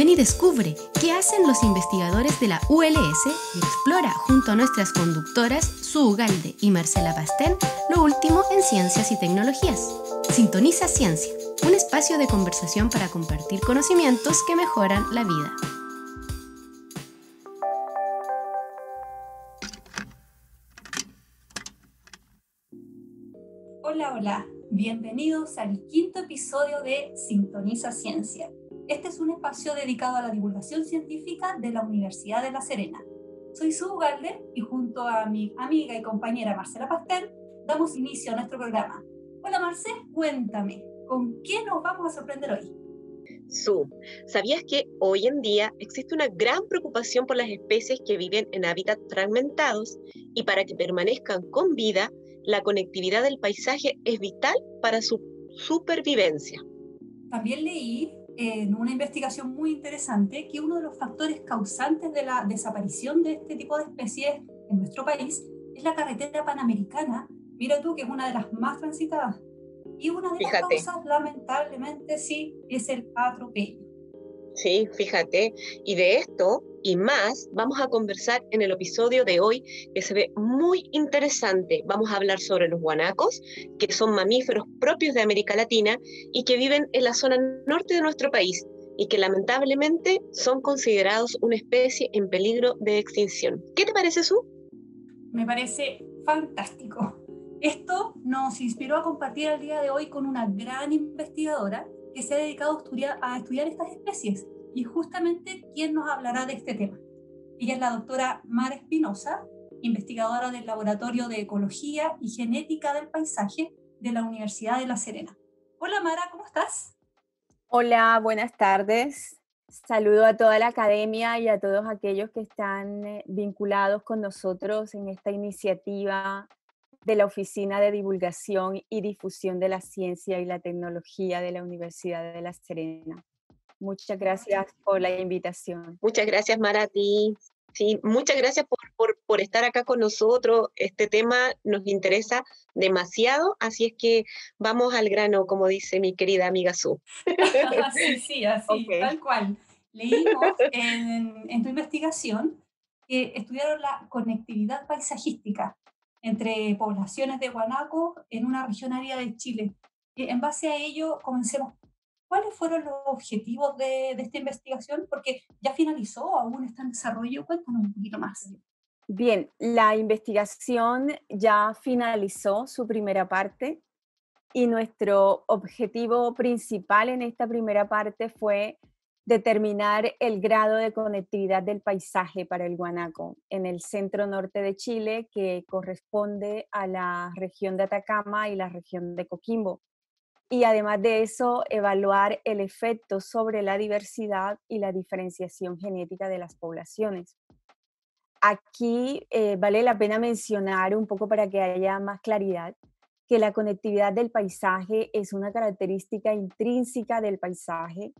Ven y descubre qué hacen los investigadores de la ULS y explora junto a nuestras conductoras Su Ugalde y Marcela Pastel lo último en ciencias y tecnologías. Sintoniza Ciencia, un espacio de conversación para compartir conocimientos que mejoran la vida. Hola, hola, bienvenidos al quinto episodio de Sintoniza Ciencia este es un espacio dedicado a la divulgación científica de la Universidad de La Serena. Soy Sue Galde y junto a mi amiga y compañera Marcela Pastel damos inicio a nuestro programa. Hola Marcela, cuéntame, ¿con qué nos vamos a sorprender hoy? Sue, ¿sabías que hoy en día existe una gran preocupación por las especies que viven en hábitats fragmentados y para que permanezcan con vida, la conectividad del paisaje es vital para su supervivencia? También leí en una investigación muy interesante que uno de los factores causantes de la desaparición de este tipo de especies en nuestro país es la carretera panamericana. Mira tú que es una de las más transitadas. Y una de las causas, lamentablemente, sí, es el atropello. Sí, fíjate. Y de esto, y más vamos a conversar en el episodio de hoy que se ve muy interesante. Vamos a hablar sobre los guanacos, que son mamíferos propios de América Latina y que viven en la zona norte de nuestro país y que lamentablemente son considerados una especie en peligro de extinción. ¿Qué te parece, Su? Me parece fantástico. Esto nos inspiró a compartir el día de hoy con una gran investigadora que se ha dedicado a estudiar, a estudiar estas especies y justamente quien nos hablará de este tema. Ella es la doctora Mara Espinosa, investigadora del Laboratorio de Ecología y Genética del Paisaje de la Universidad de La Serena. Hola Mara, ¿cómo estás? Hola, buenas tardes. Saludo a toda la academia y a todos aquellos que están eh, vinculados con nosotros en esta iniciativa de la Oficina de Divulgación y Difusión de la Ciencia y la Tecnología de la Universidad de La Serena. Muchas gracias por la invitación. Muchas gracias, Mara, ti. Sí, muchas gracias por, por, estar acá con nosotros. Este tema nos interesa demasiado, así es que vamos al grano, como dice mi querida amiga Su. sí, sí, así, tal cual. Leímos en, tu investigación que estudiaron la conectividad paisajística entre poblaciones de guanaco en una región área de Chile. En base a ello, comencemos ¿Cuáles fueron los objetivos de, esta investigación? Porque ya finalizó, aún está en desarrollo. Cuéntanos un poquito más. Bien, la investigación ya finalizó su primera parte y nuestro objetivo principal en esta primera parte fue determinar el grado de conectividad del paisaje para el guanaco en el centro norte de Chile que corresponde a la región de Atacama y la región de Coquimbo y además de eso evaluar el efecto sobre la diversidad y la diferenciación genética de las poblaciones. Aquí eh, vale la pena mencionar un poco para que haya más claridad que la conectividad del paisaje es una característica intrínseca del paisaje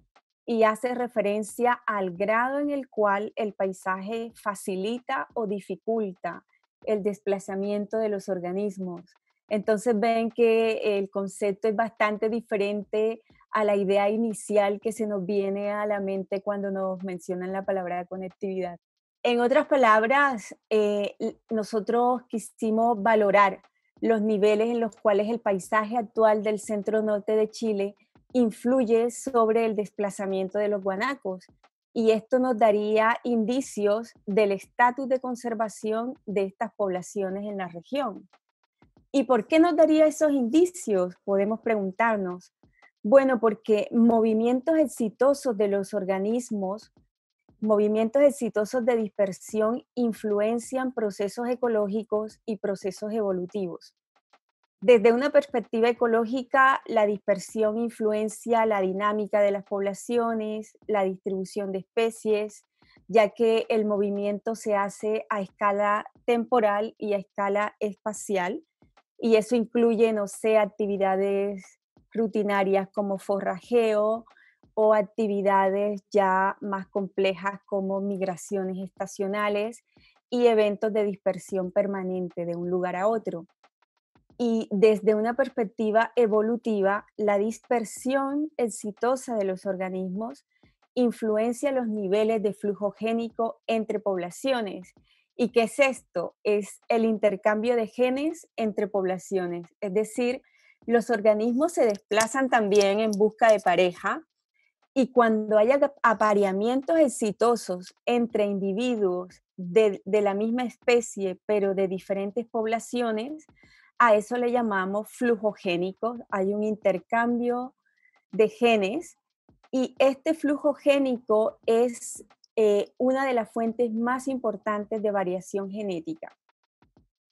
y hace referencia al grado en el cual el paisaje facilita o dificulta el desplazamiento de los organismos, entonces ven que el concepto es bastante diferente a la idea inicial que se nos viene a la mente cuando nos mencionan la palabra conectividad. En otras palabras, eh, nosotros quisimos valorar los niveles en los cuales el paisaje actual del centro norte de Chile influye sobre el desplazamiento de los guanacos y esto nos daría indicios del estatus de conservación de estas poblaciones en la región. ¿Y por qué nos daría esos indicios? Podemos preguntarnos. Bueno, porque movimientos exitosos de los organismos, movimientos exitosos de dispersión influencian procesos ecológicos y procesos evolutivos. Desde una perspectiva ecológica, la dispersión influencia la dinámica de las poblaciones, la distribución de especies, ya que el movimiento se hace a escala temporal y a escala espacial y eso incluye, no sé, actividades rutinarias como forrajeo o actividades ya más complejas como migraciones estacionales y eventos de dispersión permanente de un lugar a otro. Y desde una perspectiva evolutiva, la dispersión exitosa de los organismos influencia los niveles de flujo génico entre poblaciones ¿Y qué es esto? Es el intercambio de genes entre poblaciones, es decir, los organismos se desplazan también en busca de pareja y cuando hay apareamientos exitosos entre individuos de, la misma especie, pero de diferentes poblaciones, a eso le llamamos flujo génico. Hay un intercambio de genes y este flujo génico es eh, una de las fuentes más importantes de variación genética.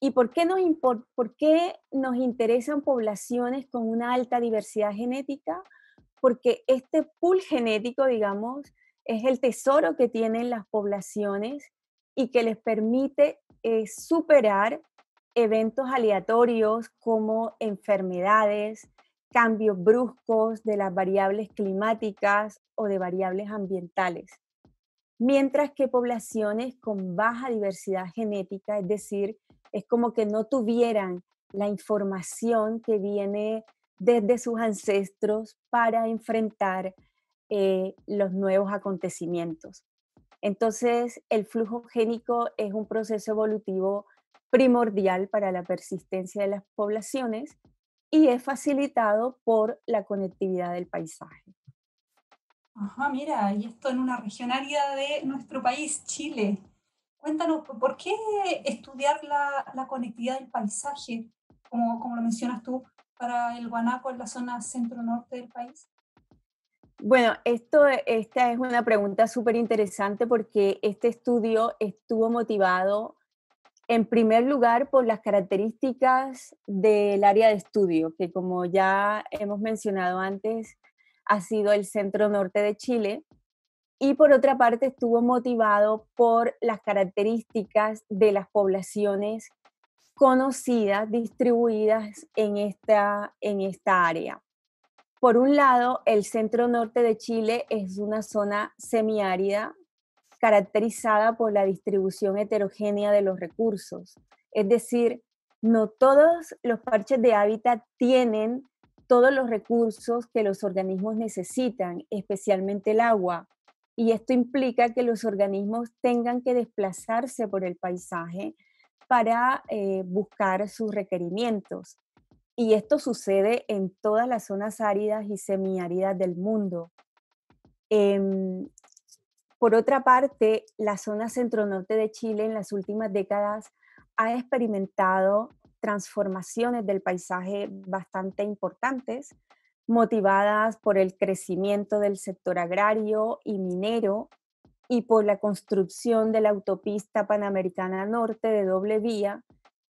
¿Y por qué, nos interesan poblaciones con una alta diversidad genética? Porque este pool genético, digamos, es el tesoro que tienen las poblaciones y que les permite eh, superar eventos aleatorios como enfermedades, cambios bruscos de las variables climáticas o de variables ambientales mientras que poblaciones con baja diversidad genética, es decir, es como que no tuvieran la información que viene desde sus ancestros para enfrentar eh, los nuevos acontecimientos. Entonces, el flujo génico es un proceso evolutivo primordial para la persistencia de las poblaciones y es facilitado por la conectividad del paisaje. Ajá, mira, y esto en una región de nuestro país, Chile. Cuéntanos, ¿por qué estudiar la, conectividad del paisaje, como, como, lo mencionas tú, para el guanaco en la zona centro-norte del país? Bueno, esto, esta es una pregunta súper interesante porque este estudio estuvo motivado en primer lugar por las características del área de estudio, que como ya hemos mencionado antes, ha sido el centro norte de Chile, y por otra parte estuvo motivado por las características de las poblaciones conocidas, distribuidas en esta, en esta área. Por un lado, el centro norte de Chile es una zona semiárida caracterizada por la distribución heterogénea de los recursos. Es decir, no todos los parches de hábitat tienen todos los recursos que los organismos necesitan, especialmente el agua. Y esto implica que los organismos tengan que desplazarse por el paisaje para eh, buscar sus requerimientos. Y esto sucede en todas las zonas áridas y semiáridas del mundo. Em, por otra parte, la zona centro-norte de Chile en las últimas décadas ha experimentado transformaciones del paisaje bastante importantes, motivadas por el crecimiento del sector agrario y minero y por la construcción de la autopista panamericana norte de doble vía,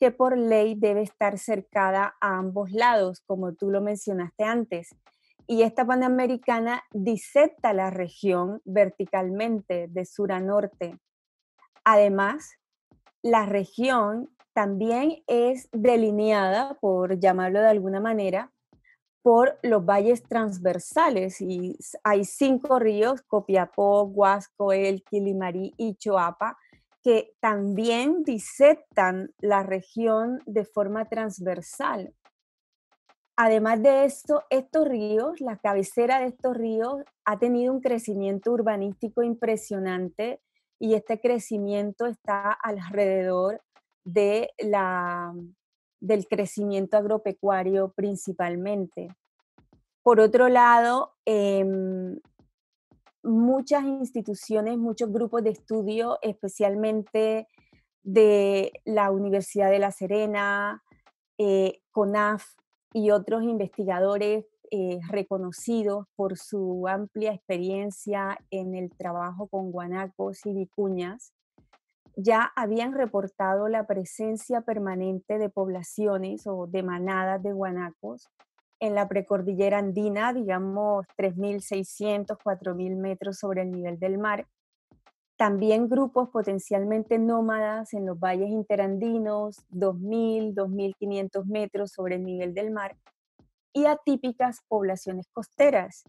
que por ley debe estar cercada a ambos lados, como tú lo mencionaste antes. Y esta panamericana disecta la región verticalmente de sur a norte. Además, la región también es delineada, por llamarlo de alguna manera, por los valles transversales y hay cinco ríos, Copiapó, Huasco, El, Quilimarí y Choapa, que también disectan la región de forma transversal. Además de esto, estos ríos, la cabecera de estos ríos ha tenido un crecimiento urbanístico impresionante y este crecimiento está alrededor de la, del crecimiento agropecuario principalmente. Por otro lado, em, muchas instituciones, muchos grupos de estudio, especialmente de la Universidad de La Serena, eh, CONAF y otros investigadores eh, reconocidos por su amplia experiencia en el trabajo con guanacos y vicuñas, ya habían reportado la presencia permanente de poblaciones o de manadas de guanacos en la precordillera andina, digamos 3.600, 4.000 metros sobre el nivel del mar. También grupos potencialmente nómadas en los valles interandinos, 2.000, 2.500 metros sobre el nivel del mar. Y atípicas poblaciones costeras,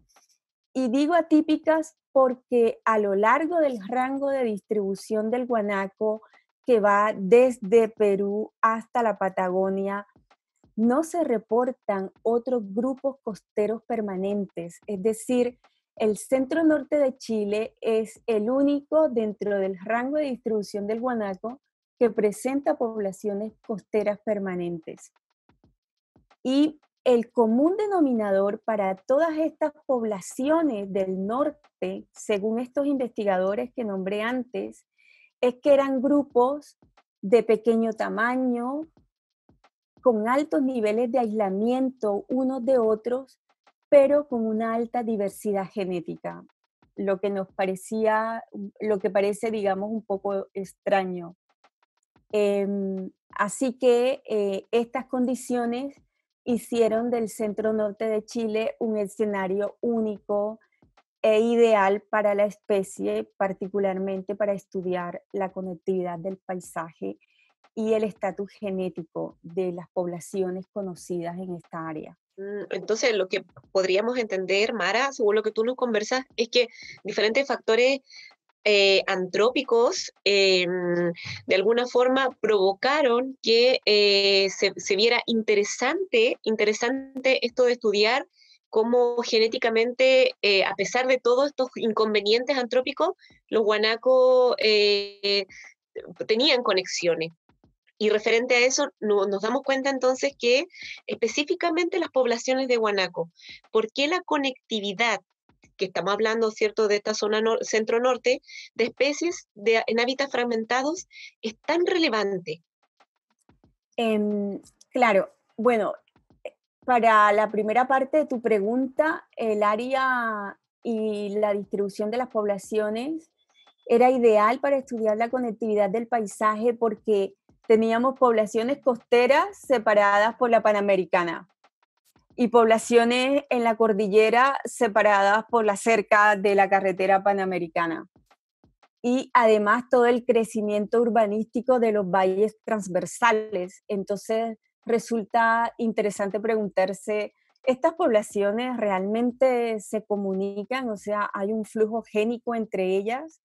y digo atípicas porque a lo largo del rango de distribución del guanaco, que va desde Perú hasta la Patagonia, no se reportan otros grupos costeros permanentes. Es decir, el centro norte de Chile es el único dentro del rango de distribución del guanaco que presenta poblaciones costeras permanentes. Y el común denominador para todas estas poblaciones del norte, según estos investigadores que nombré antes, es que eran grupos de pequeño tamaño, con altos niveles de aislamiento unos de otros, pero con una alta diversidad genética, lo que nos parecía, lo que parece, digamos, un poco extraño. Em, así que eh, estas condiciones hicieron del centro norte de Chile un escenario único e ideal para la especie, particularmente para estudiar la conectividad del paisaje y el estatus genético de las poblaciones conocidas en esta área. Mm, entonces, lo que podríamos entender, Mara, según lo que tú nos conversas, es que diferentes factores eh, antrópicos em, de alguna forma provocaron que eh, se, viera interesante, interesante esto de estudiar cómo genéticamente, eh, a pesar de todos estos inconvenientes antrópicos, los guanacos tenían conexiones. Y referente a eso, nos damos cuenta entonces que específicamente las poblaciones de guanaco, ¿por qué la conectividad que estamos hablando, ¿cierto?, de esta zona centro-norte, de especies en hábitats fragmentados, es tan relevante? Em, claro, bueno, eh, para la primera parte de tu pregunta, el área y la distribución de las poblaciones era ideal para estudiar la conectividad del paisaje porque teníamos poblaciones costeras separadas por la Panamericana, y poblaciones en la cordillera separadas por la cerca de la carretera panamericana. Y además todo el crecimiento urbanístico de los valles transversales. Entonces resulta interesante preguntarse, ¿estas poblaciones realmente se comunican? O sea, ¿hay un flujo génico entre ellas?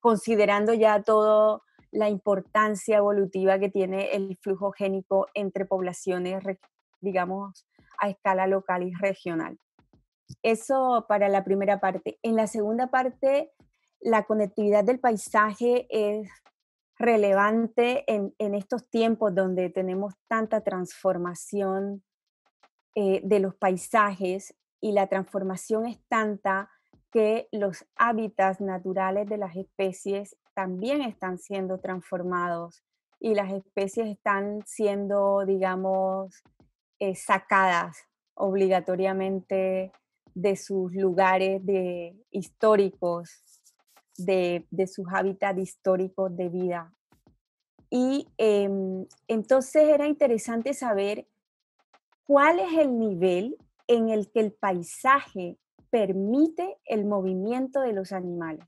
Considerando ya todo la importancia evolutiva que tiene el flujo génico entre poblaciones, digamos, a escala local y regional. Eso para la primera parte. En la segunda parte, la conectividad del paisaje es relevante en, estos tiempos donde tenemos tanta transformación eh, de los paisajes y la transformación es tanta que los hábitats naturales de las especies también están siendo transformados y las especies están siendo, digamos, eh, sacadas obligatoriamente de sus lugares de, históricos, de, de sus hábitats históricos de vida. Y em, entonces era interesante saber cuál es el nivel en el que el paisaje permite el movimiento de los animales,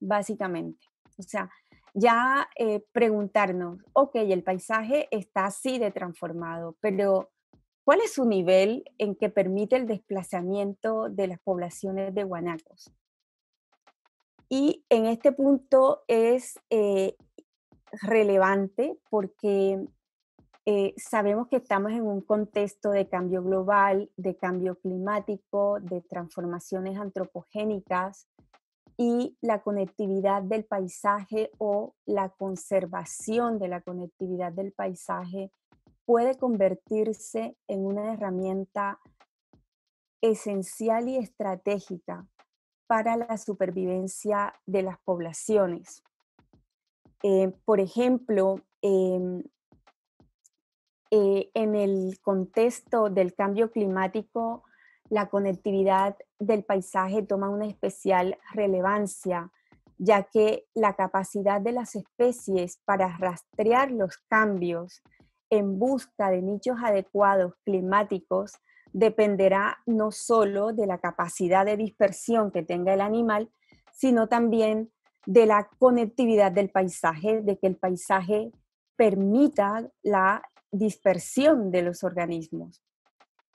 básicamente. O sea, ya eh, preguntarnos, ok, el paisaje está así de transformado, pero ¿Cuál es su nivel en que permite el desplazamiento de las poblaciones de guanacos? Y en este punto es eh, relevante porque eh, sabemos que estamos en un contexto de cambio global, de cambio climático, de transformaciones antropogénicas y la conectividad del paisaje o la conservación de la conectividad del paisaje puede convertirse en una herramienta esencial y estratégica para la supervivencia de las poblaciones. Eh, por ejemplo, em, eh, en el contexto del cambio climático, la conectividad del paisaje toma una especial relevancia, ya que la capacidad de las especies para rastrear los cambios en busca de nichos adecuados climáticos dependerá no solo de la capacidad de dispersión que tenga el animal, sino también de la conectividad del paisaje, de que el paisaje permita la dispersión de los organismos.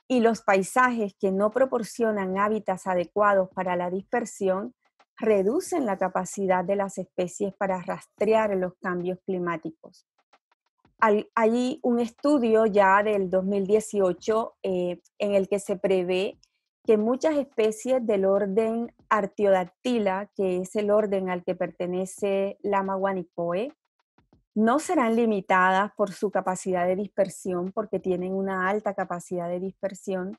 Y los paisajes que no proporcionan hábitats adecuados para la dispersión reducen la capacidad de las especies para rastrear los cambios climáticos hay un estudio ya del 2018 eh, en el que se prevé que muchas especies del orden Artiodactyla, que es el orden al que pertenece la guanicoe, no serán limitadas por su capacidad de dispersión, porque tienen una alta capacidad de dispersión.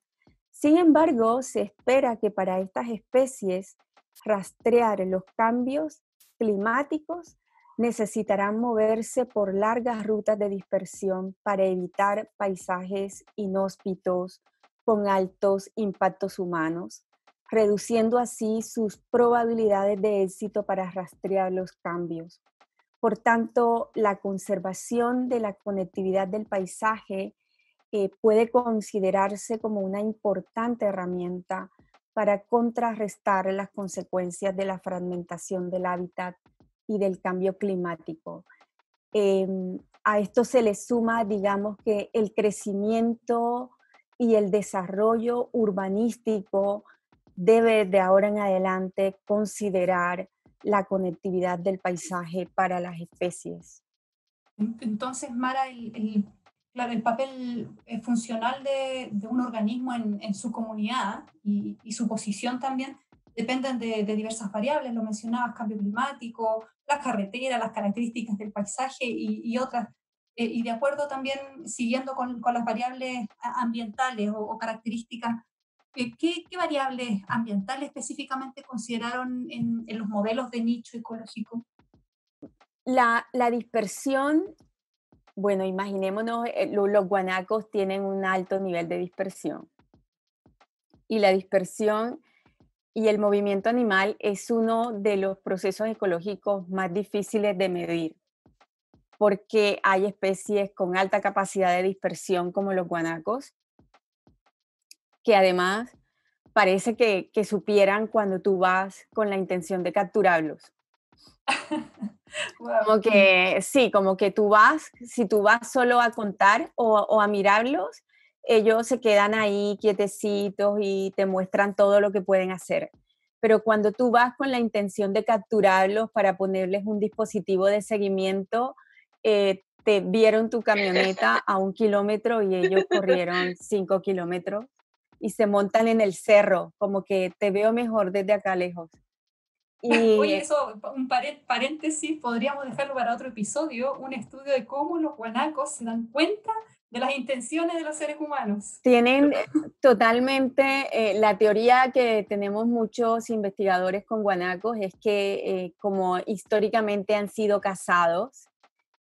Sin embargo, se espera que para estas especies rastrear los cambios climáticos necesitarán moverse por largas rutas de dispersión para evitar paisajes inhóspitos con altos impactos humanos, reduciendo así sus probabilidades de éxito para rastrear los cambios. Por tanto, la conservación de la conectividad del paisaje eh, puede considerarse como una importante herramienta para contrarrestar las consecuencias de la fragmentación del hábitat y del cambio climático. Em, a esto se le suma, digamos, que el crecimiento y el desarrollo urbanístico debe de ahora en adelante considerar la conectividad del paisaje para las especies. Entonces, Mara, el, el, claro, el papel eh, funcional de, un organismo en, su comunidad y, y, su posición también dependen de, diversas variables, lo mencionabas, cambio climático, las carreteras, las características del paisaje y, otras. Eh, y de acuerdo también, siguiendo con, con las variables ambientales o, características, eh, ¿qué, ¿qué, variables ambientales específicamente consideraron en, los modelos de nicho ecológico? La, dispersión, bueno, imaginémonos, eh, los guanacos tienen un alto nivel de dispersión. Y la dispersión y el movimiento animal es uno de los procesos ecológicos más difíciles de medir, porque hay especies con alta capacidad de dispersión como los guanacos, que además parece que, supieran cuando tú vas con la intención de capturarlos. Como que sí, como que tú vas, si tú vas solo a contar o a mirarlos, ellos se quedan ahí quietecitos y te muestran todo lo que pueden hacer. Pero cuando tú vas con la intención de capturarlos para ponerles un dispositivo de seguimiento, eh, te vieron tu camioneta a un kilómetro y ellos corrieron cinco kilómetros y se montan en el cerro, como que te veo mejor desde acá lejos. Y... Oye, eso, un paréntesis, podríamos dejarlo para otro episodio, un estudio de cómo los guanacos se dan cuenta de las intenciones de los seres humanos. Tienen eh, totalmente eh, la teoría que tenemos muchos investigadores con guanacos es que eh, como históricamente han sido casados,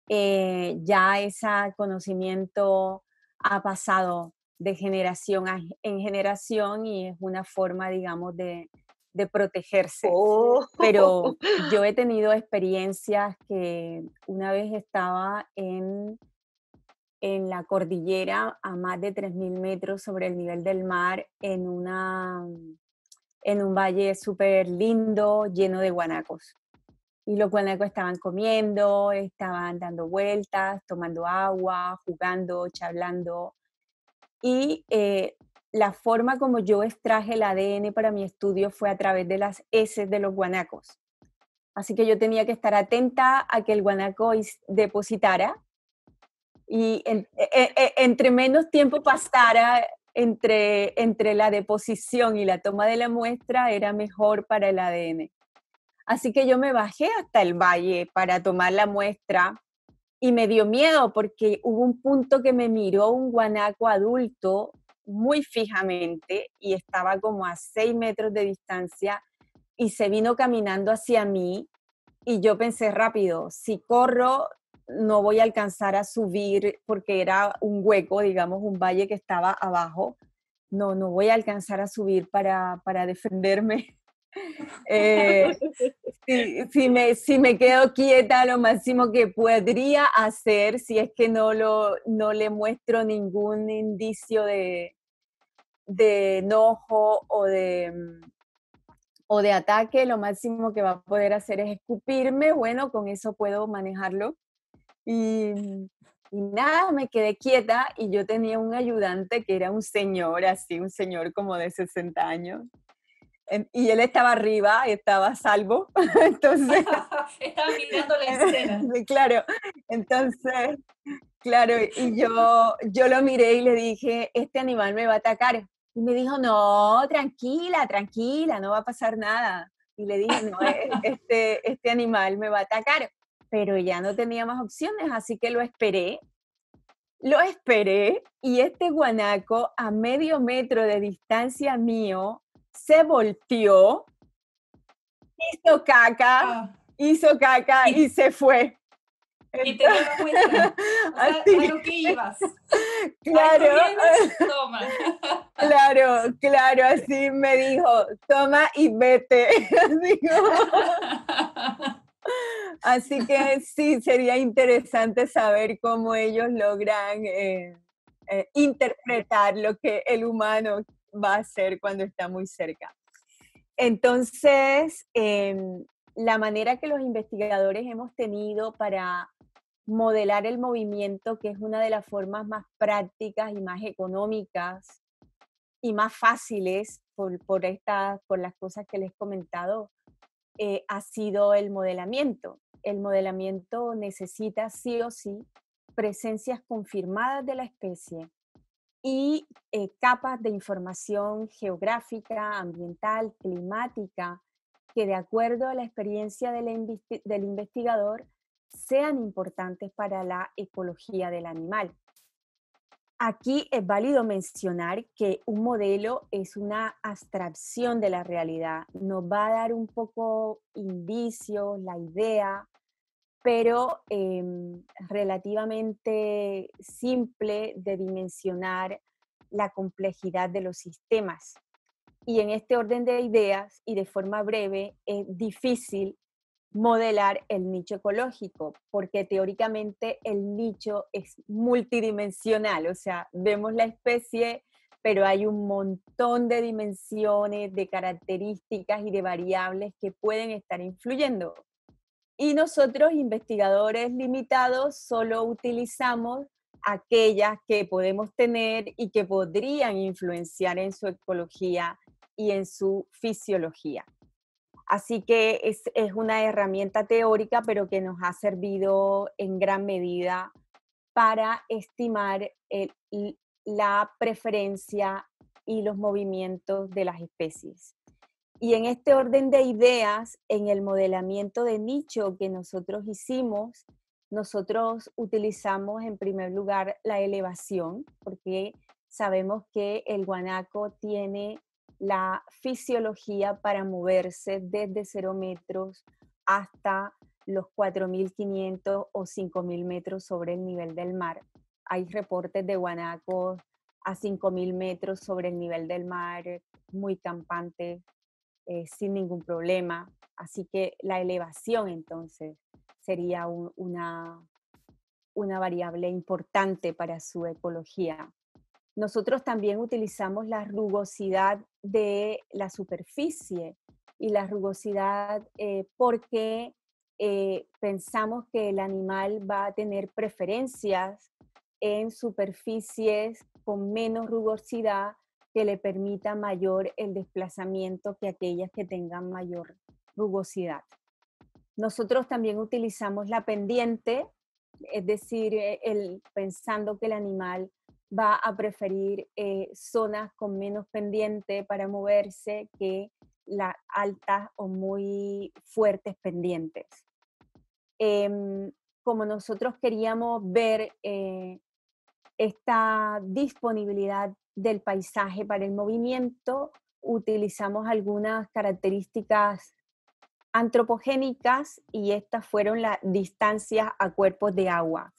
ya ese conocimiento ha pasado de generación en generación y es una forma, digamos, de, de protegerse. Oh. Pero yo he tenido experiencias que una vez estaba en en la cordillera a más de 3.000 metros sobre el nivel del mar, en, una, en un valle súper lindo, lleno de guanacos. Y los guanacos estaban comiendo, estaban dando vueltas, tomando agua, jugando, charlando. Y eh, la forma como yo extraje el ADN para mi estudio fue a través de las heces de los guanacos. Así que yo tenía que estar atenta a que el guanaco depositara y e, e, e, entre menos tiempo pasara entre, entre la deposición y la toma de la muestra, era mejor para el ADN. Así que yo me bajé hasta el valle para tomar la muestra y me dio miedo porque hubo un punto que me miró un guanaco adulto muy fijamente y estaba como a seis metros de distancia y se vino caminando hacia mí y yo pensé rápido, si corro no voy a alcanzar a subir porque era un hueco, digamos, un valle que estaba abajo. No, no voy a alcanzar a subir para, defenderme. Eh, si, me, si me quedo quieta, lo máximo que podría hacer, si es que no, lo, no le muestro ningún indicio de, de enojo o de, mm, o de ataque, lo máximo que va a poder hacer es escupirme. Bueno, con eso puedo manejarlo. Mm, y, nada, me quedé quieta y yo tenía un ayudante que era un señor, así, un señor como de 60 años. Em, y él estaba arriba, estaba a salvo, entonces... estaba mirando la escena. claro, entonces, claro, y yo, yo lo miré y le dije, este animal me va a atacar. Y me dijo, no, tranquila, tranquila, no va a pasar nada. Y le dije, no, e, este, este animal me va a atacar pero ya no tenía más opciones, así que lo esperé. Lo esperé y este guanaco a medio metro de distancia mío se volteó, hizo caca, ah. hizo caca y, se fue. Y te A, a que ibas. Claro. Claro, claro, así me dijo, toma y vete. Así que sí, sería interesante saber cómo ellos logran eh, eh, interpretar lo que el humano va a hacer cuando está muy cerca. Entonces, em, la manera que los investigadores hemos tenido para modelar el movimiento, que es una de las formas más prácticas y más económicas y más fáciles por, por, por las cosas que les he comentado, eh, ha sido el modelamiento el modelamiento necesita sí o sí presencias confirmadas de la especie y eh, capas de información geográfica, ambiental, climática, que de acuerdo a la experiencia del, del investigador sean importantes para la ecología del animal. Aquí es válido mencionar que un modelo es una abstracción de la realidad, nos va a dar un poco indicios, la idea, pero em, relativamente simple de dimensionar la complejidad de los sistemas. Y en este orden de ideas y de forma breve es difícil modelar el nicho ecológico, porque teóricamente el nicho es multidimensional, o sea, vemos la especie, pero hay un montón de dimensiones, de características y de variables que pueden estar influyendo. Y nosotros, investigadores limitados, solo utilizamos aquellas que podemos tener y que podrían influenciar en su ecología y en su fisiología. Así que es, una herramienta teórica, pero que nos ha servido en gran medida para estimar la preferencia y los movimientos de las especies. Y en este orden de ideas, en el modelamiento de nicho que nosotros hicimos, nosotros utilizamos en primer lugar la elevación, porque sabemos que el guanaco tiene la fisiología para moverse desde 0 metros hasta los 4.500 o 5.000 metros sobre el nivel del mar. Hay reportes de guanacos a 5.000 metros sobre el nivel del mar, muy campantes, eh, sin ningún problema. Así que la elevación entonces sería una, variable importante para su ecología. Nosotros también utilizamos la rugosidad de la superficie y la rugosidad eh, porque eh, pensamos que el animal va a tener preferencias en superficies con menos rugosidad que le permita mayor el desplazamiento que aquellas que tengan mayor rugosidad. Nosotros también utilizamos la pendiente, es decir, eh, el, pensando que el animal va a preferir eh, zonas con menos pendiente para moverse que las altas o muy fuertes pendientes. Em, como nosotros queríamos ver eh, esta disponibilidad del paisaje para el movimiento, utilizamos algunas características antropogénicas y estas fueron las distancias a cuerpos de agua.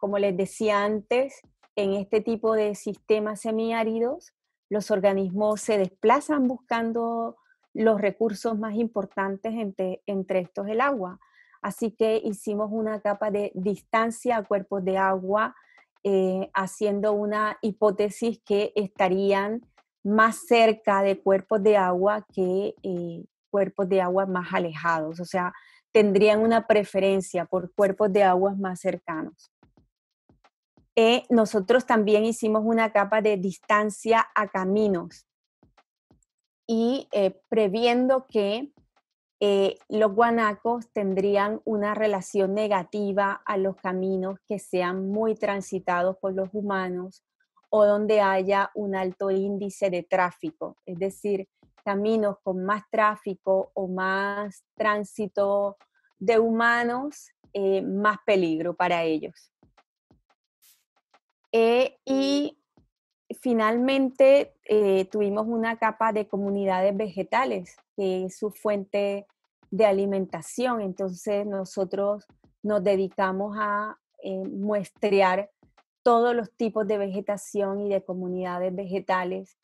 Como les decía antes, en este tipo de sistemas semiáridos, los organismos se desplazan buscando los recursos más importantes entre, entre estos el agua. Así que hicimos una capa de distancia a cuerpos de agua eh, haciendo una hipótesis que estarían más cerca de cuerpos de agua que eh, cuerpos de agua más alejados, o sea, tendrían una preferencia por cuerpos de agua más cercanos. Eh, nosotros también hicimos una capa de distancia a caminos y previendo que eh, los guanacos tendrían una relación negativa a los caminos que sean muy transitados por los humanos o donde haya un alto índice de tráfico, es decir, caminos con más tráfico o más tránsito de humanos, eh, más peligro para ellos. Eh, y finalmente tuvimos una capa de comunidades vegetales, que es su fuente de alimentación. Entonces nosotros nos dedicamos a eh, muestrear todos los tipos de vegetación y de comunidades vegetales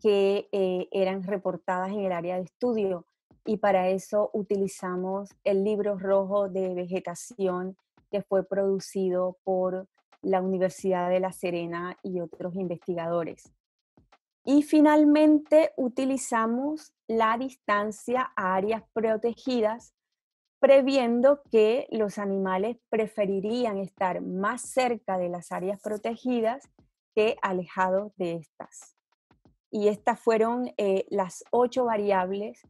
que eh, eran reportadas en el área de estudio. Y para eso utilizamos el libro rojo de vegetación que fue producido por la Universidad de La Serena y otros investigadores. Y finalmente utilizamos la distancia a áreas protegidas, previendo que los animales preferirían estar más cerca de las áreas protegidas que alejados de estas. Y estas fueron eh, las ocho variables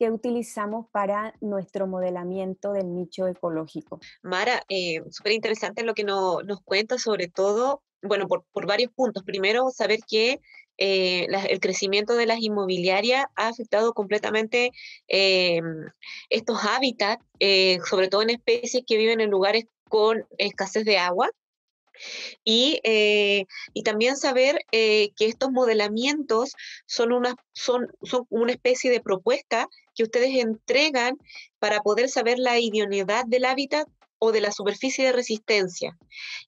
que utilizamos para nuestro modelamiento del nicho ecológico. Mara, eh, súper interesante lo que no, nos cuenta, sobre todo, bueno, por, por varios puntos. Primero, saber que eh, el crecimiento de las inmobiliarias ha afectado completamente eh, estos hábitats, eh, sobre todo en especies que viven en lugares con escasez de agua. Y, también saber que estos modelamientos son son una especie de propuesta que ustedes entregan para poder saber la idoneidad del hábitat o de la superficie de resistencia.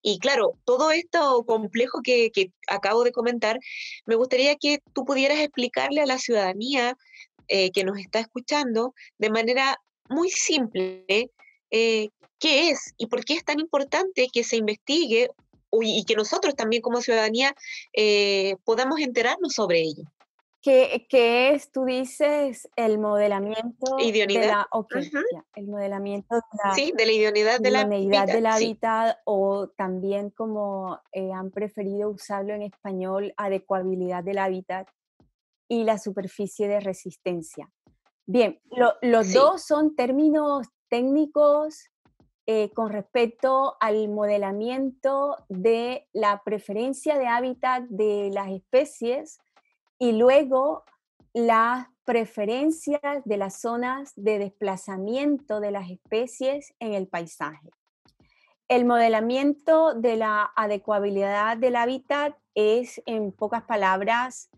Y claro, todo esto complejo que, acabo de comentar, me gustaría que tú pudieras explicarle a la ciudadanía eh, que nos está escuchando de manera muy simple eh, qué es y por qué es tan importante que se investigue y que nosotros también como ciudadanía eh, podamos enterarnos sobre ello. ¿Qué, ¿Qué, es, tú dices, el modelamiento? De la, el modelamiento de la, sí, de la idoneidad de la, del hábitat o también como eh, han preferido usarlo en español, adecuabilidad del hábitat y la superficie de resistencia. Bien, los dos son términos técnicos eh, con respecto al modelamiento de la preferencia de hábitat de las especies y luego las preferencias de las zonas de desplazamiento de las especies en el paisaje. El modelamiento de la adecuabilidad del hábitat es, en pocas palabras,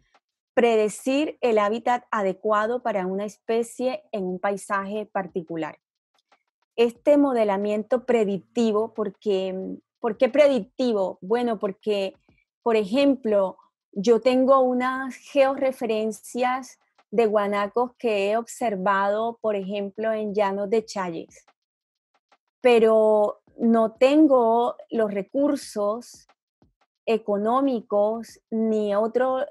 predecir el hábitat adecuado para una especie en un paisaje particular. Este modelamiento predictivo, ¿por qué predictivo? Bueno, porque, por ejemplo, yo tengo unas georreferencias de guanacos que he observado, por ejemplo, en llanos de Chayes, pero no tengo los recursos económicos ni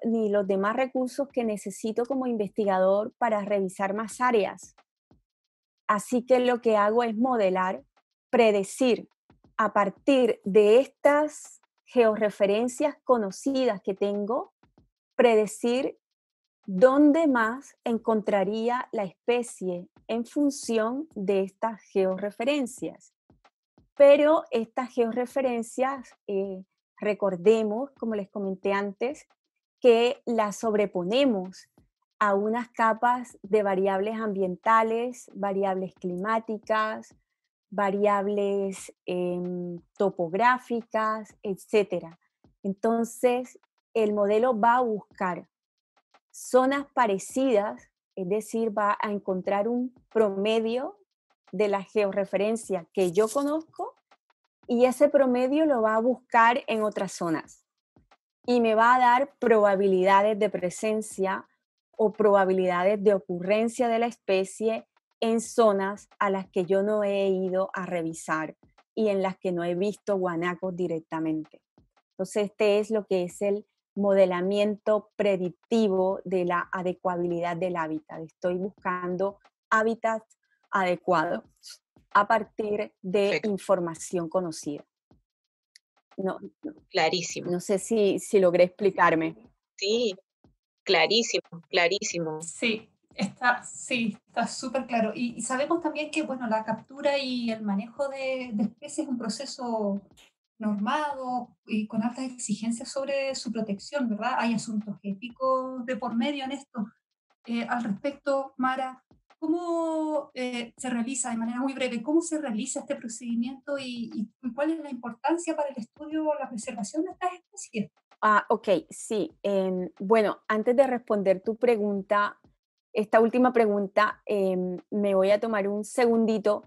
ni los demás recursos que necesito como investigador para revisar más áreas. Así que lo que hago es modelar, predecir a partir de estas georreferencias conocidas que tengo, predecir dónde más encontraría la especie en función de estas georreferencias. Pero estas georreferencias, eh, recordemos, como les comenté antes, que las sobreponemos a unas capas de variables ambientales, variables climáticas, variables em, topográficas, etcétera. Entonces, el modelo va a buscar zonas parecidas, es decir, va a encontrar un promedio de la georreferencia que yo conozco y ese promedio lo va a buscar en otras zonas y me va a dar probabilidades de presencia o probabilidades de ocurrencia de la especie en zonas a las que yo no he ido a revisar y en las que no he visto guanacos directamente. Entonces, este es lo que es el modelamiento predictivo de la adecuabilidad del hábitat. Estoy buscando hábitats adecuados a partir de información conocida. No, clarísimo. No sé si, si logré explicarme. Sí, clarísimo, clarísimo. Sí, Está, sí, está súper claro. Y, sabemos también que bueno, la captura y el manejo de, especies es un proceso normado y con altas exigencias sobre su protección, ¿verdad? Hay asuntos éticos de por medio en esto. Eh, al respecto, Mara, ¿cómo eh, se realiza, de manera muy breve, cómo se realiza este procedimiento y, cuál es la importancia para el estudio o la preservación de estas especies? Ah, ok, sí. Em, bueno, antes de responder tu pregunta, esta última pregunta, em, me voy a tomar un segundito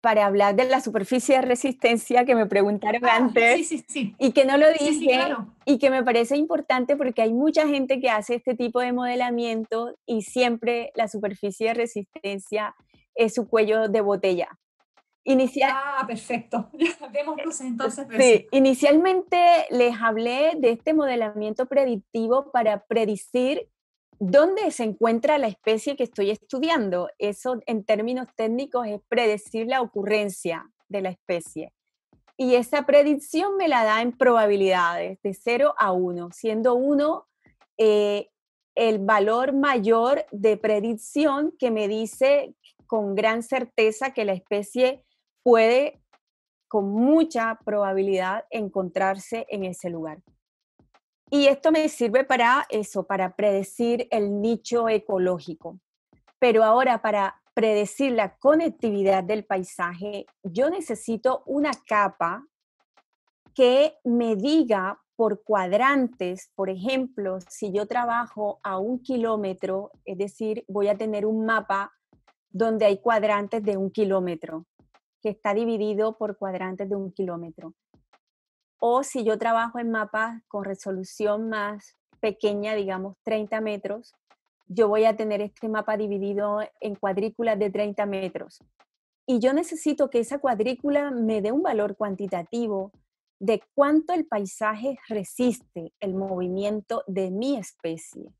para hablar de la superficie de resistencia que me preguntaron ah, antes y que no lo dije y que me parece importante porque hay mucha gente que hace este tipo de modelamiento y siempre la superficie de resistencia es su cuello de botella. Ah, perfecto. entonces. Pues. Sí, inicialmente les hablé de este modelamiento predictivo para predecir dónde se encuentra la especie que estoy estudiando. Eso en términos técnicos es predecir la ocurrencia de la especie. Y esa predicción me la da en probabilidades, de 0 a 1, siendo 1 eh, el valor mayor de predicción que me dice con gran certeza que la especie puede con mucha probabilidad encontrarse en ese lugar. Y esto me sirve para eso, para predecir el nicho ecológico. Pero ahora para predecir la conectividad del paisaje, yo necesito una capa que me diga por cuadrantes, por ejemplo, si yo trabajo a un kilómetro, es decir, voy a tener un mapa donde hay cuadrantes de un kilómetro, que está dividido por cuadrantes de un kilómetro o si yo trabajo en mapas con resolución más pequeña, digamos 30 metros, yo voy a tener este mapa dividido en cuadrículas de 30 metros. Y yo necesito que esa cuadrícula me dé un valor cuantitativo de cuánto el paisaje resiste el movimiento de mi especie.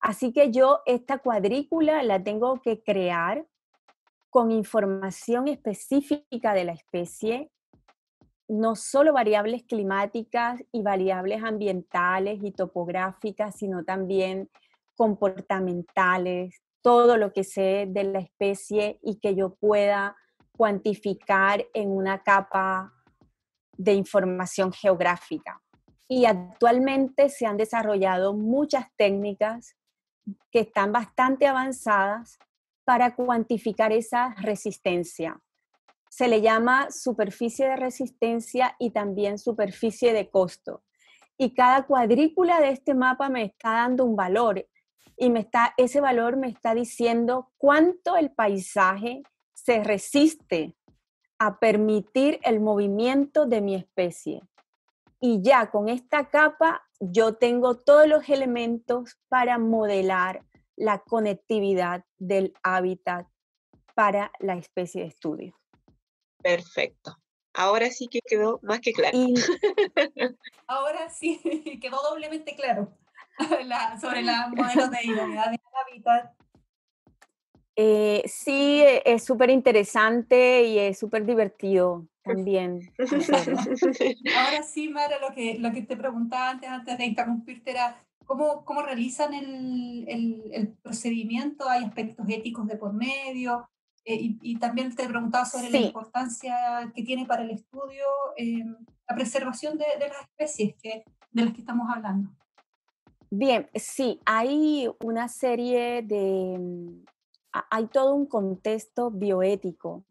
Así que yo esta cuadrícula la tengo que crear con información específica de la especie, no solo variables climáticas y variables ambientales y topográficas, sino también comportamentales, todo lo que sé de la especie y que yo pueda cuantificar en una capa de información geográfica. Y actualmente se han desarrollado muchas técnicas que están bastante avanzadas para cuantificar esa resistencia se le llama superficie de resistencia y también superficie de costo. Y cada cuadrícula de este mapa me está dando un valor y me está, ese valor me está diciendo cuánto el paisaje se resiste a permitir el movimiento de mi especie. Y ya con esta capa yo tengo todos los elementos para modelar la conectividad del hábitat para la especie de estudio. Perfecto. Ahora sí que quedó más que claro. ahora sí quedó doblemente claro sobre la modelos de identidad de hábitat. Eh, sí, e, es súper interesante y es súper divertido también. Ahora sí, Mara, lo que, lo que te preguntaba antes, antes de interrumpirte era, ¿cómo, realizan el, el procedimiento? ¿Hay aspectos éticos de por medio? Eh, y, también te preguntaba sobre la importancia que tiene para el estudio em, la preservación de, las especies que, de las que estamos hablando. Bien, sí, hay una serie de, em, hay todo un contexto bioético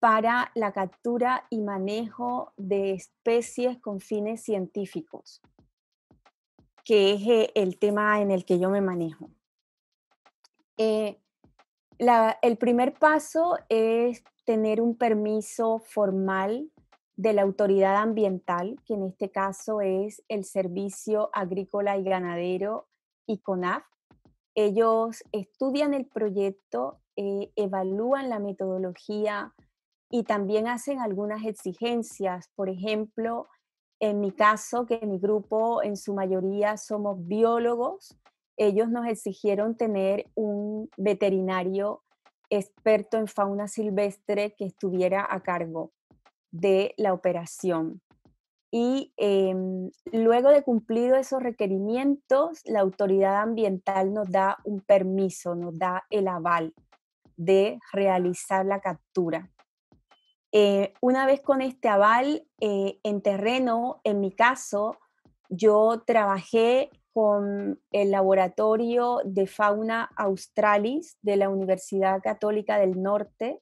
para la captura y manejo de especies con fines científicos, que es eh, el tema en el que yo me manejo. Eh, el primer paso es tener un permiso formal de la autoridad ambiental, que en este caso es el Servicio Agrícola y Ganadero y CONAF. Ellos estudian el proyecto, eh, evalúan la metodología y también hacen algunas exigencias. Por ejemplo, en mi caso, que mi grupo en su mayoría somos biólogos, ellos nos exigieron tener un veterinario experto en fauna silvestre que estuviera a cargo de la operación. Y em, luego de cumplido esos requerimientos, la autoridad ambiental nos da un permiso, nos da el aval de realizar la captura. Eh, una vez con este aval eh, en terreno, en mi caso, yo trabajé con el Laboratorio de Fauna Australis de la Universidad Católica del Norte,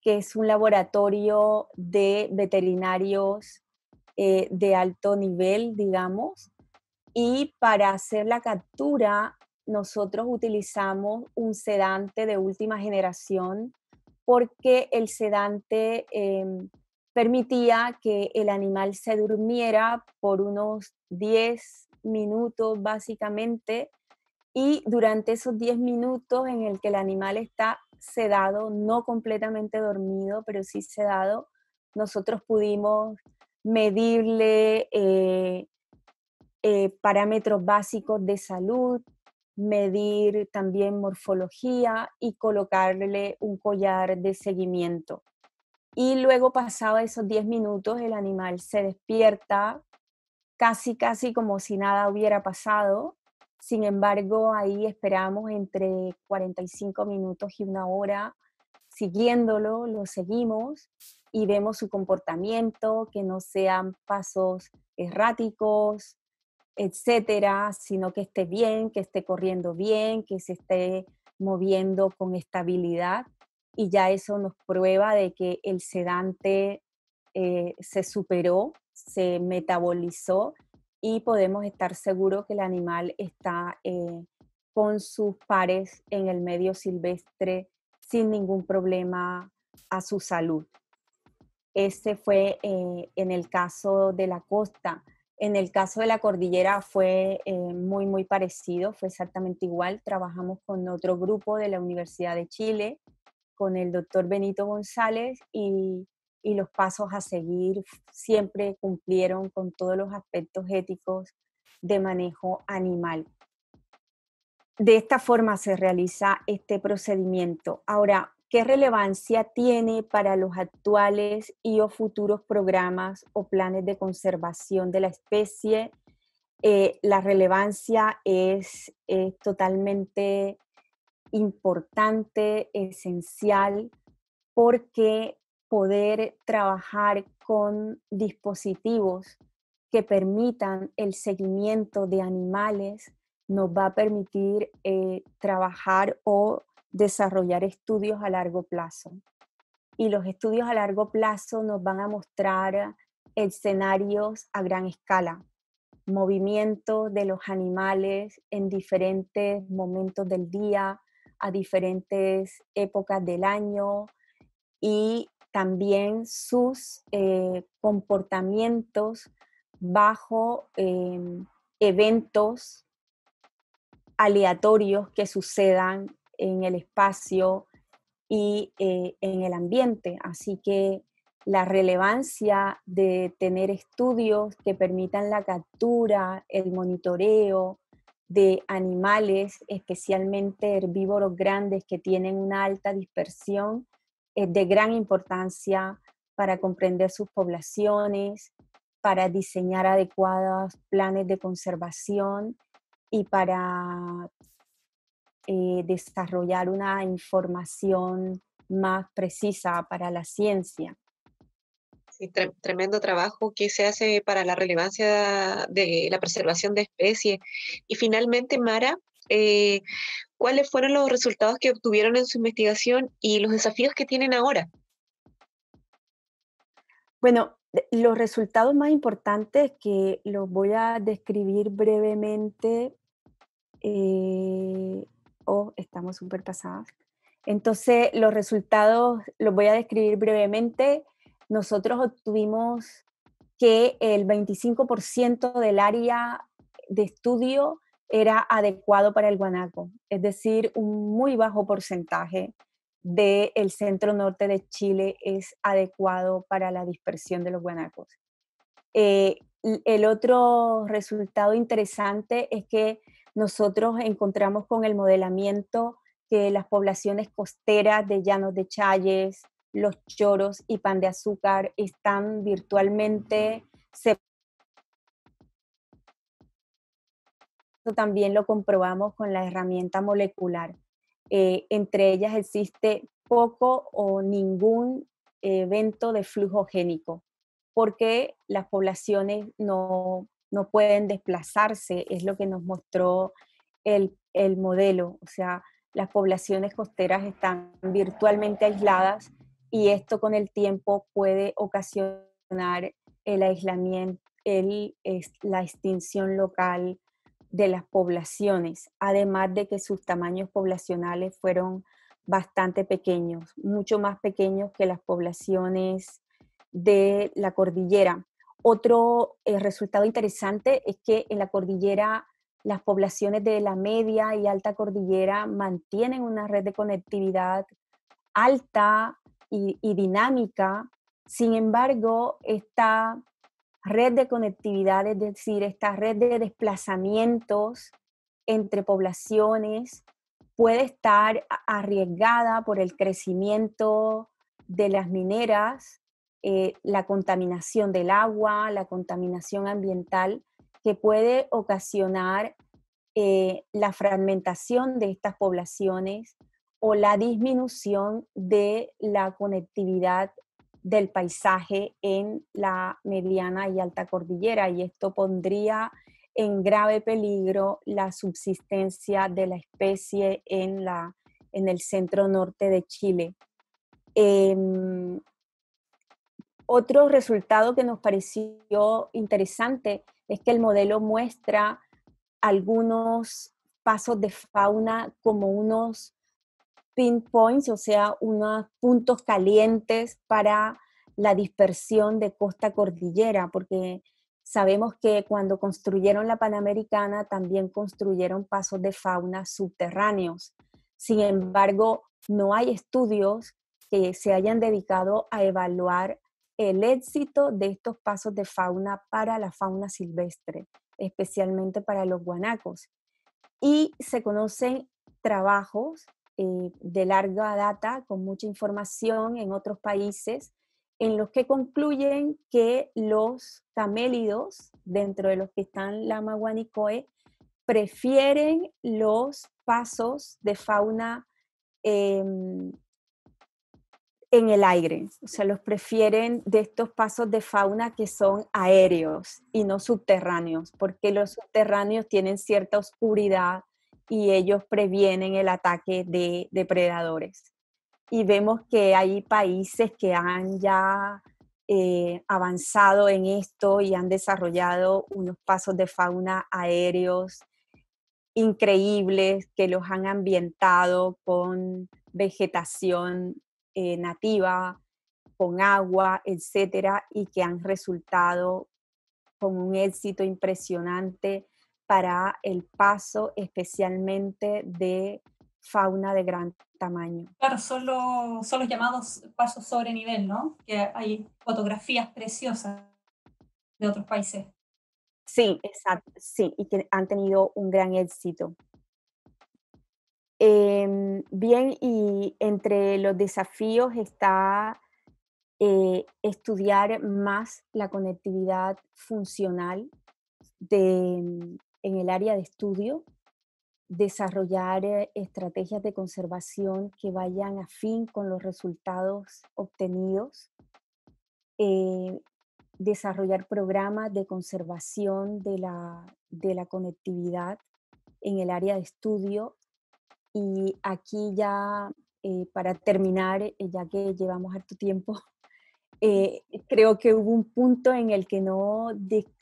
que es un laboratorio de veterinarios eh, de alto nivel, digamos. Y para hacer la captura, nosotros utilizamos un sedante de última generación porque el sedante em, permitía que el animal se durmiera por unos 10, minutos básicamente y durante esos 10 minutos en el que el animal está sedado, no completamente dormido, pero sí sedado, nosotros pudimos medirle eh, eh, parámetros básicos de salud, medir también morfología y colocarle un collar de seguimiento. Y luego pasaba esos 10 minutos, el animal se despierta casi, casi como si nada hubiera pasado. Sin embargo, ahí esperamos entre 45 minutos y una hora siguiéndolo, lo seguimos y vemos su comportamiento, que no sean pasos erráticos, etcétera, sino que esté bien, que esté corriendo bien, que se esté moviendo con estabilidad y ya eso nos prueba de que el sedante eh, se superó se metabolizó y podemos estar seguros que el animal está eh, con sus pares en el medio silvestre sin ningún problema a su salud. Ese fue eh, en el caso de la costa. En el caso de la cordillera fue eh, muy, muy parecido, fue exactamente igual. Trabajamos con otro grupo de la Universidad de Chile, con el doctor Benito González, y y los pasos a seguir siempre cumplieron con todos los aspectos éticos de manejo animal. De esta forma se realiza este procedimiento. Ahora, ¿qué relevancia tiene para los actuales y o futuros programas o planes de conservación de la especie? Eh, la relevancia es totalmente importante, esencial, porque poder trabajar con dispositivos que permitan el seguimiento de animales, nos va a permitir eh, trabajar o desarrollar estudios a largo plazo. Y los estudios a largo plazo nos van a mostrar escenarios a gran escala, movimiento de los animales en diferentes momentos del día, a diferentes épocas del año y también sus eh, comportamientos bajo em, eventos aleatorios que sucedan en el espacio y eh, en el ambiente. Así que la relevancia de tener estudios que permitan la captura, el monitoreo de animales, especialmente herbívoros grandes que tienen una alta dispersión es de gran importancia para comprender sus poblaciones, para diseñar adecuados planes de conservación y para eh, desarrollar una información más precisa para la ciencia. Sí, tremendo trabajo que se hace para la relevancia de la preservación de especies. Y finalmente, Mara, eh, cuáles fueron los resultados que obtuvieron en su investigación y los desafíos que tienen ahora. Bueno, los resultados más importantes que los voy a describir brevemente. Eh, oh, estamos súper pasadas. Entonces, los resultados los voy a describir brevemente. Nosotros obtuvimos que el 25% del área de estudio era adecuado para el guanaco, es decir, un muy bajo porcentaje del centro norte de Chile es adecuado para la dispersión de los guanacos. Eh, el otro resultado interesante es que nosotros encontramos con el modelamiento que las poblaciones costeras de Llanos de Challes, Los Choros y Pan de Azúcar están virtualmente también lo comprobamos con la herramienta molecular. Eh, entre ellas existe poco o ningún evento de flujo génico, porque las poblaciones no, pueden desplazarse, es lo que nos mostró el, modelo. O sea, las poblaciones costeras están virtualmente aisladas y esto con el tiempo puede ocasionar el aislamiento, el, la extinción local de las poblaciones, además de que sus tamaños poblacionales fueron bastante pequeños, mucho más pequeños que las poblaciones de la cordillera. Otro eh, resultado interesante es que en la cordillera las poblaciones de la media y alta cordillera mantienen una red de conectividad alta y, y dinámica. Sin embargo, esta red de conectividad, es decir, esta red de desplazamientos entre poblaciones puede estar arriesgada por el crecimiento de las mineras, eh, la contaminación del agua, la contaminación ambiental que puede ocasionar eh, la fragmentación de estas poblaciones o la disminución de la conectividad del paisaje en la mediana y alta cordillera y esto pondría en grave peligro la subsistencia de la especie en, la, en el centro norte de Chile. Em, otro resultado que nos pareció interesante es que el modelo muestra algunos pasos de fauna como unos pinpoints, o sea, unos puntos calientes para la dispersión de costa cordillera, porque sabemos que cuando construyeron la Panamericana también construyeron pasos de fauna subterráneos. Sin embargo, no hay estudios que se hayan dedicado a evaluar el éxito de estos pasos de fauna para la fauna silvestre, especialmente para los guanacos. Y se conocen trabajos eh, de larga data, con mucha información en otros países, en los que concluyen que los camélidos, dentro de los que están la Guanicoe, prefieren los pasos de fauna em, en el aire, o sea, los prefieren de estos pasos de fauna que son aéreos y no subterráneos, porque los subterráneos tienen cierta oscuridad, y ellos previenen el ataque de depredadores. Y vemos que hay países que han ya eh, avanzado en esto y han desarrollado unos pasos de fauna aéreos increíbles que los han ambientado con vegetación eh, nativa, con agua, etcétera, y que han resultado con un éxito impresionante para el paso especialmente de fauna de gran tamaño. Claro, son los, son los llamados pasos sobre nivel, ¿no? Que hay fotografías preciosas de otros países. Sí, exacto, sí, y que han tenido un gran éxito. Em, bien, y entre los desafíos está eh, estudiar más la conectividad funcional de, en el área de estudio, desarrollar eh, estrategias de conservación que vayan a fin con los resultados obtenidos, eh, desarrollar programas de conservación de la, de la conectividad en el área de estudio. Y aquí ya, eh, para terminar, ya que llevamos harto tiempo, eh, creo que hubo un punto en el que no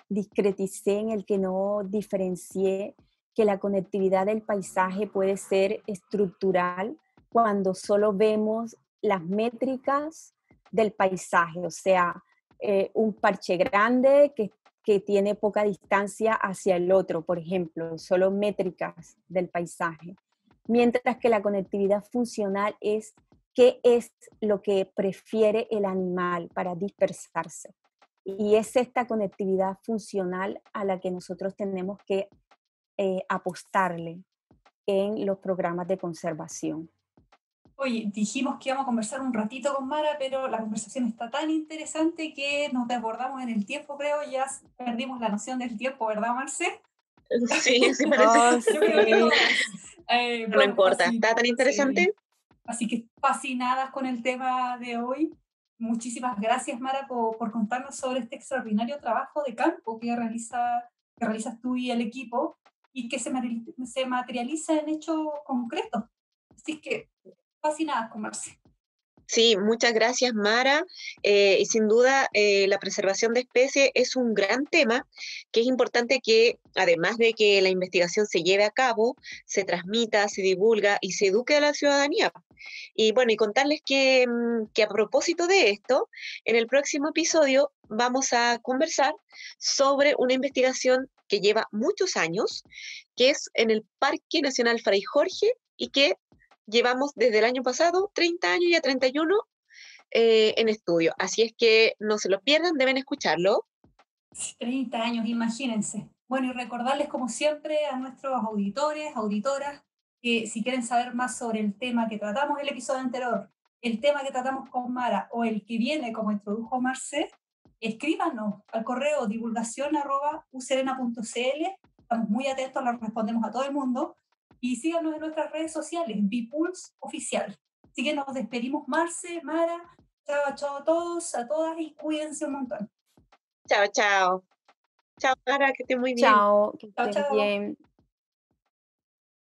discreticé, en el que no diferencié que la conectividad del paisaje puede ser estructural cuando solo vemos las métricas del paisaje, o sea, eh, un parche grande que, que tiene poca distancia hacia el otro, por ejemplo, solo métricas del paisaje. Mientras que la conectividad funcional es qué es lo que prefiere el animal para dispersarse. Y es esta conectividad funcional a la que nosotros tenemos que eh, apostarle en los programas de conservación. Oye, dijimos que íbamos a conversar un ratito con Mara, pero la conversación está tan interesante que nos desbordamos en el tiempo, creo, ya perdimos la noción del tiempo, ¿verdad, Marce? Sí, sí parece. Eh, no, importa, está tan interesante. Así que fascinadas con el tema de hoy. Muchísimas gracias, Mara, por, contarnos sobre este extraordinario trabajo de campo que, realiza, que realizas tú y el equipo y que se, se materializa en hechos concretos. Así que fascinadas con Marcia. Sí, muchas gracias Mara. Eh, y sin duda eh, la preservación de especies es un gran tema que es importante que, además de que la investigación se lleve a cabo, se transmita, se divulga y se eduque a la ciudadanía. Y bueno, y contarles que, mm, que a propósito de esto, en el próximo episodio vamos a conversar sobre una investigación que lleva muchos años, que es en el Parque Nacional Fray Jorge y que llevamos desde el año pasado 30 años y a 31 eh, en estudio. Así es que no se lo pierdan, deben escucharlo. 30 años, imagínense. Bueno, y recordarles como siempre a nuestros auditores, auditoras, que si quieren saber más sobre el tema que tratamos el episodio anterior, el tema que tratamos con Mara o el que viene como introdujo Marce, escríbanos al correo divulgación Estamos muy atentos, lo respondemos a todo el mundo y síganos en nuestras redes sociales, Bipulse Oficial. Así que nos despedimos, Marce, Mara. Chao, chao a todos, a todas y cuídense un montón. Chao, chao. Chao, Mara, que esté muy bien. Chao, que estés bien.